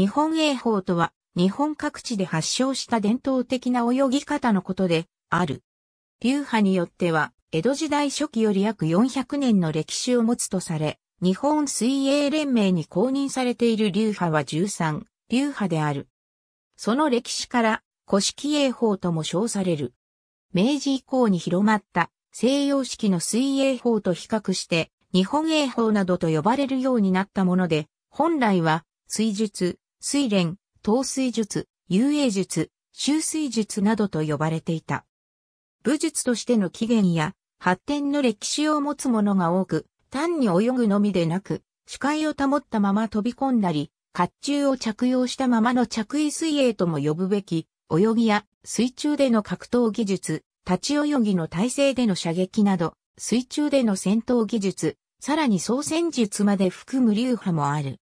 日本泳法とは、日本各地で発祥した伝統的な泳ぎ方のことで、ある。流派によっては、江戸時代初期より約400年の歴史を持つとされ、日本水泳連盟に公認されている流派は13、流派である。その歴史から、古式泳法とも称される。明治以降に広まった西洋式の水泳法と比較して、日本泳法などと呼ばれるようになったもので、本来は、水術、水蓮、陶水術、遊泳術、修水術などと呼ばれていた。武術としての起源や発展の歴史を持つものが多く、単に泳ぐのみでなく、視界を保ったまま飛び込んだり、甲冑を着用したままの着衣水泳とも呼ぶべき、泳ぎや水中での格闘技術、立ち泳ぎの体勢での射撃など、水中での戦闘技術、さらに操船術まで含む流派もある。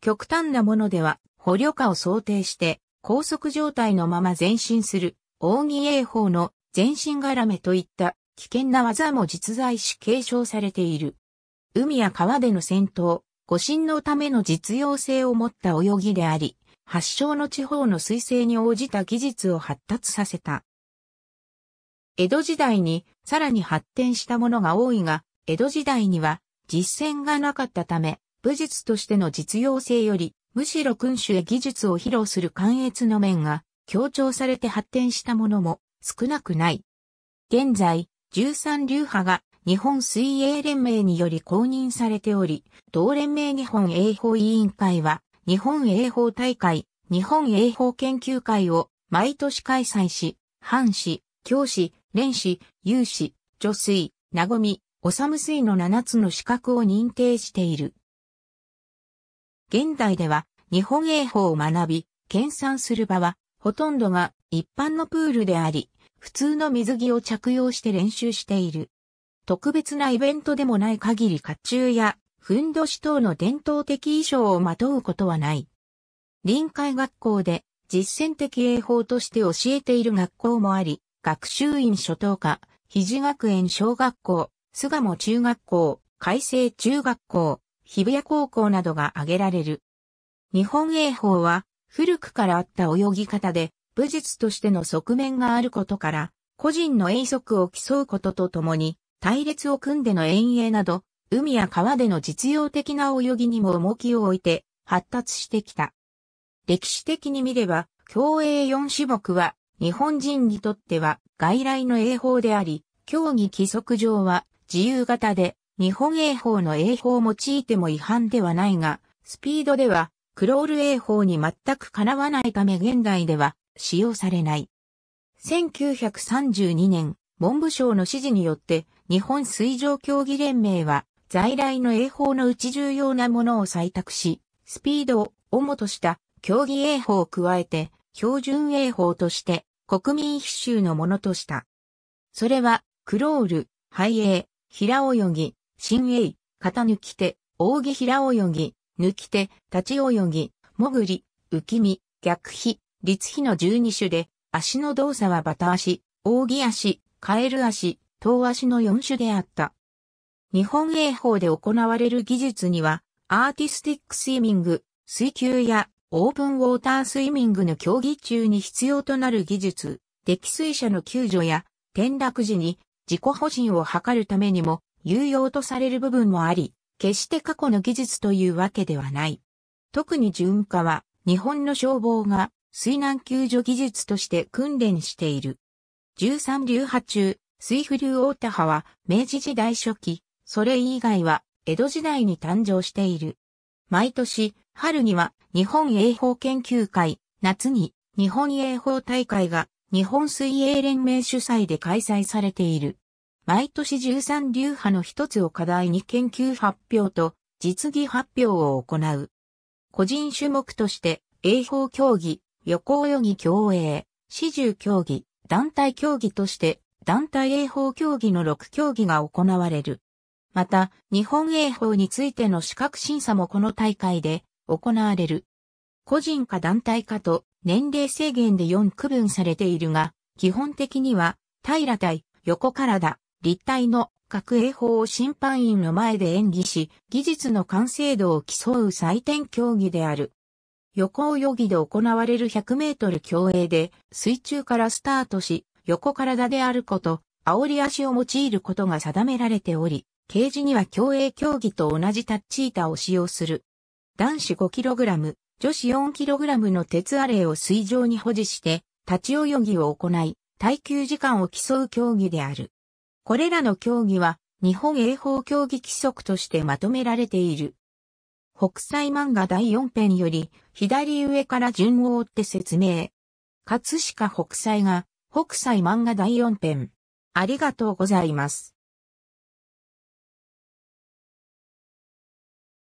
極端なものでは、捕虜化を想定して、高速状態のまま前進する、奥義英法の前進絡めといった危険な技も実在し継承されている。海や川での戦闘、護身のための実用性を持った泳ぎであり、発祥の地方の彗星に応じた技術を発達させた。江戸時代にさらに発展したものが多いが、江戸時代には実践がなかったため、武術としての実用性よりむしろ君主へ技術を披露する関越の面が強調されて発展したものも少なくない。現在、13流派が日本水泳連盟により公認されており、同連盟日本泳法委員会は日本泳法大会、日本泳法研究会を毎年開催し、藩士、教師、連士、有士、助水、なごみ、おさむ水の7つの資格を認定している。現代では日本英法を学び、研鑽する場は、ほとんどが一般のプールであり、普通の水着を着用して練習している。特別なイベントでもない限り甲冑や、ふんどし等の伝統的衣装をまとうことはない。臨海学校で実践的英法として教えている学校もあり、学習院初等科、肘学園小学校、巣鴨中学校、海星中学校、日比谷高校などが挙げられる。日本泳法は古くからあった泳ぎ方で武術としての側面があることから、個人の泳速を競うこととともに、隊列を組んでの遠泳など、海や川での実用的な泳ぎにも重きを置いて発達してきた。歴史的に見れば、競泳4種目は日本人にとっては外来の泳法であり、競技規則上は自由形で日本泳法の泳法を用いても違反ではないが、スピードでは、クロール泳法に全くかなわないため現代では使用されない。1932年、文部省の指示によって、日本水上競技連盟は、在来の泳法のうち重要なものを採択し、スピードを主とした競技泳法を加えて、標準泳法として国民必修のものとした。それは、クロール、エ泳、平泳ぎ、新鋭、肩抜き手、扇平泳ぎ、抜き手、立ち泳ぎ、潜り、浮き身、逆飛、立飛の12種で、足の動作はバタ足、扇足、カエル足、遠足の4種であった。日本泳法で行われる技術には、アーティスティックスイミング、水球やオープンウォータースイミングの競技中に必要となる技術、溺水者の救助や転落時に自己保身を図るためにも有用とされる部分もあり、決して過去の技術というわけではない。特に純化は、日本の消防が水難救助技術として訓練している。13流派中、水浮流大田派は明治時代初期、それ以外は江戸時代に誕生している。毎年、春には日本英法研究会、夏に日本英法大会が日本水泳連盟主催で開催されている。毎年13流派の一つを課題に研究発表と実技発表を行う。個人種目として、泳法競技、横泳ぎ競泳、四重競技、団体競技として、団体泳法競技の6競技が行われる。また、日本泳法についての資格審査もこの大会で行われる。個人か団体かと年齢制限で4区分されているが、基本的には、平対、横体、立体の学英法を審判員の前で演技し、技術の完成度を競う採点競技である。横泳ぎで行われる100メートル競泳で、水中からスタートし、横体であること、煽り足を用いることが定められており、ケージには競泳競技と同じタッチ板を使用する。男子 5kg、女子 4kg の鉄アレイを水上に保持して、立ち泳ぎを行い、耐久時間を競う競技である。これらの競技は日本英法競技規則としてまとめられている。北斎漫画第4編より左上から順を追って説明。葛飾北斎が北斎漫画第4編。ありがとうございます。